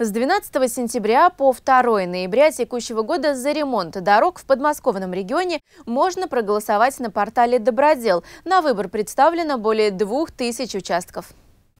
С 12 сентября по 2 ноября текущего года за ремонт дорог в подмосковном регионе можно проголосовать на портале «Добродел». На выбор представлено более двух тысяч участков.